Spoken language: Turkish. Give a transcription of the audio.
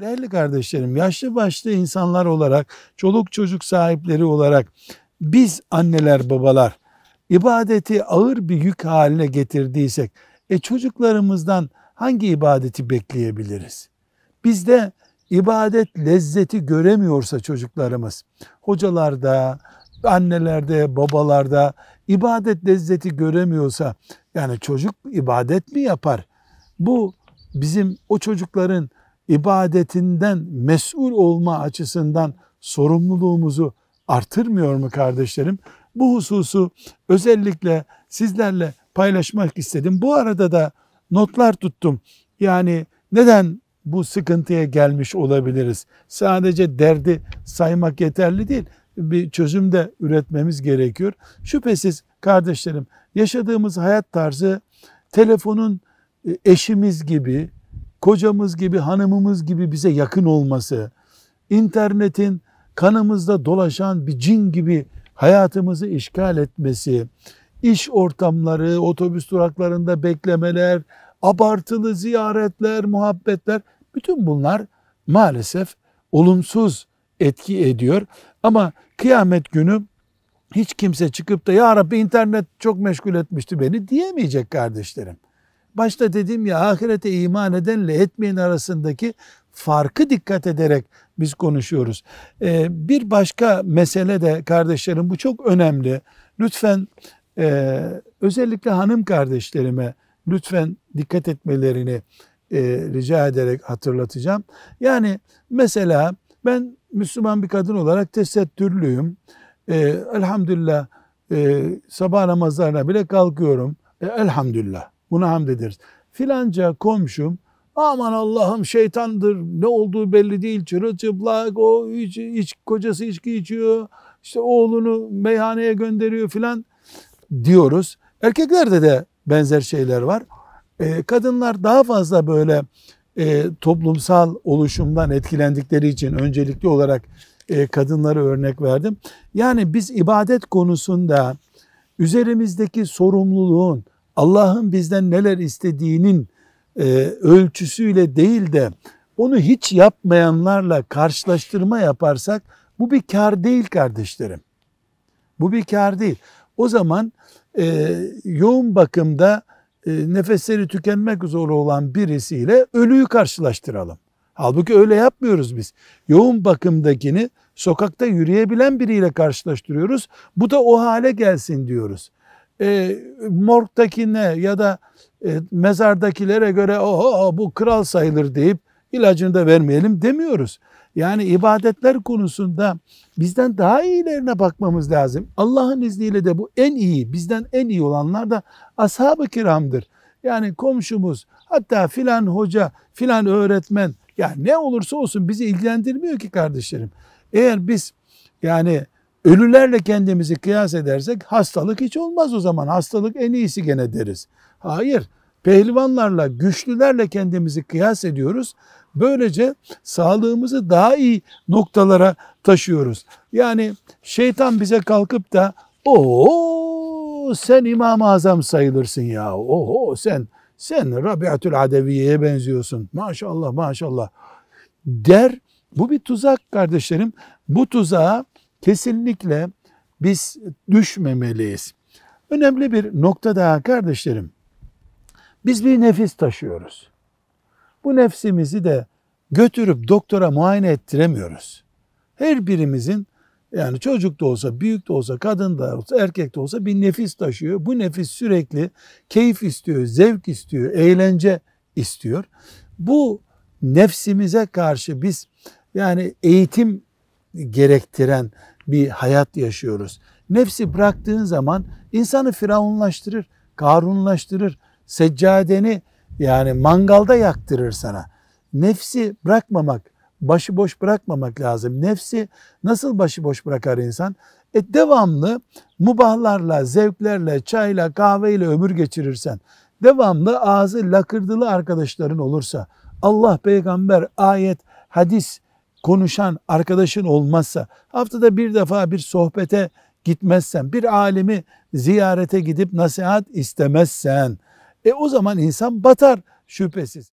Değerli kardeşlerim, yaşlı başlı insanlar olarak, çoluk çocuk sahipleri olarak biz anneler babalar ibadeti ağır bir yük haline getirdiysek e çocuklarımızdan hangi ibadeti bekleyebiliriz? Bizde ibadet lezzeti göremiyorsa çocuklarımız hocalarda, annelerde, babalarda ibadet lezzeti göremiyorsa yani çocuk ibadet mi yapar? Bu bizim o çocukların ibadetinden mesul olma açısından sorumluluğumuzu artırmıyor mu kardeşlerim? Bu hususu özellikle sizlerle paylaşmak istedim. Bu arada da notlar tuttum. Yani neden bu sıkıntıya gelmiş olabiliriz? Sadece derdi saymak yeterli değil. Bir çözüm de üretmemiz gerekiyor. Şüphesiz kardeşlerim yaşadığımız hayat tarzı telefonun e, eşimiz gibi, kocamız gibi, hanımımız gibi bize yakın olması, internetin kanımızda dolaşan bir cin gibi hayatımızı işgal etmesi, iş ortamları, otobüs duraklarında beklemeler, abartılı ziyaretler, muhabbetler, bütün bunlar maalesef olumsuz etki ediyor. Ama kıyamet günü hiç kimse çıkıp da ya Rabbi internet çok meşgul etmişti beni diyemeyecek kardeşlerim başta dedim ya ahirete iman edenle etmeyen arasındaki farkı dikkat ederek biz konuşuyoruz. Ee, bir başka mesele de kardeşlerim bu çok önemli. Lütfen e, özellikle hanım kardeşlerime lütfen dikkat etmelerini e, rica ederek hatırlatacağım. Yani mesela ben Müslüman bir kadın olarak tesettürlüyüm. E, elhamdülillah e, sabah namazlarına bile kalkıyorum. elhamdülillah. Buna hamd ederiz. Filanca komşum aman Allah'ım şeytandır ne olduğu belli değil çırılçıplak o iç, iç, kocası içki içiyor işte oğlunu meyhaneye gönderiyor filan diyoruz. Erkeklerde de benzer şeyler var. E, kadınlar daha fazla böyle e, toplumsal oluşumdan etkilendikleri için öncelikli olarak e, kadınlara örnek verdim. Yani biz ibadet konusunda üzerimizdeki sorumluluğun Allah'ın bizden neler istediğinin e, ölçüsüyle değil de onu hiç yapmayanlarla karşılaştırma yaparsak bu bir kar değil kardeşlerim. Bu bir kar değil. O zaman e, yoğun bakımda e, nefesleri tükenmek üzere olan birisiyle ölüyü karşılaştıralım. Halbuki öyle yapmıyoruz biz. Yoğun bakımdakini sokakta yürüyebilen biriyle karşılaştırıyoruz. Bu da o hale gelsin diyoruz e, morgdakine ya da e, mezardakilere göre o bu kral sayılır deyip ilacını da vermeyelim demiyoruz. Yani ibadetler konusunda bizden daha iyilerine bakmamız lazım. Allah'ın izniyle de bu en iyi, bizden en iyi olanlar da ashab-ı kiramdır. Yani komşumuz, hatta filan hoca, filan öğretmen, yani ne olursa olsun bizi ilgilendirmiyor ki kardeşlerim. Eğer biz yani Ölülerle kendimizi kıyas edersek hastalık hiç olmaz o zaman. Hastalık en iyisi gene deriz. Hayır. Pehlivanlarla, güçlülerle kendimizi kıyas ediyoruz. Böylece sağlığımızı daha iyi noktalara taşıyoruz. Yani şeytan bize kalkıp da ooo sen İmam-ı Azam sayılırsın ya. Oho sen sen Rabiatül Adeviye'ye benziyorsun. Maşallah maşallah der. Bu bir tuzak kardeşlerim. Bu tuzağa kesinlikle biz düşmemeliyiz. Önemli bir nokta daha kardeşlerim. Biz bir nefis taşıyoruz. Bu nefsimizi de götürüp doktora muayene ettiremiyoruz. Her birimizin yani çocuk da olsa, büyük de olsa, kadın da olsa, erkek de olsa bir nefis taşıyor. Bu nefis sürekli keyif istiyor, zevk istiyor, eğlence istiyor. Bu nefsimize karşı biz yani eğitim gerektiren bir hayat yaşıyoruz. Nefsi bıraktığın zaman insanı firavunlaştırır, karunlaştırır, seccadeni yani mangalda yaktırır sana. Nefsi bırakmamak, başıboş bırakmamak lazım. Nefsi nasıl başıboş bırakar insan? E devamlı mubahlarla, zevklerle, çayla, kahveyle ömür geçirirsen, devamlı ağzı lakırdılı arkadaşların olursa, Allah peygamber, ayet, hadis konuşan arkadaşın olmazsa, haftada bir defa bir sohbete gitmezsen, bir alimi ziyarete gidip nasihat istemezsen, e o zaman insan batar şüphesiz.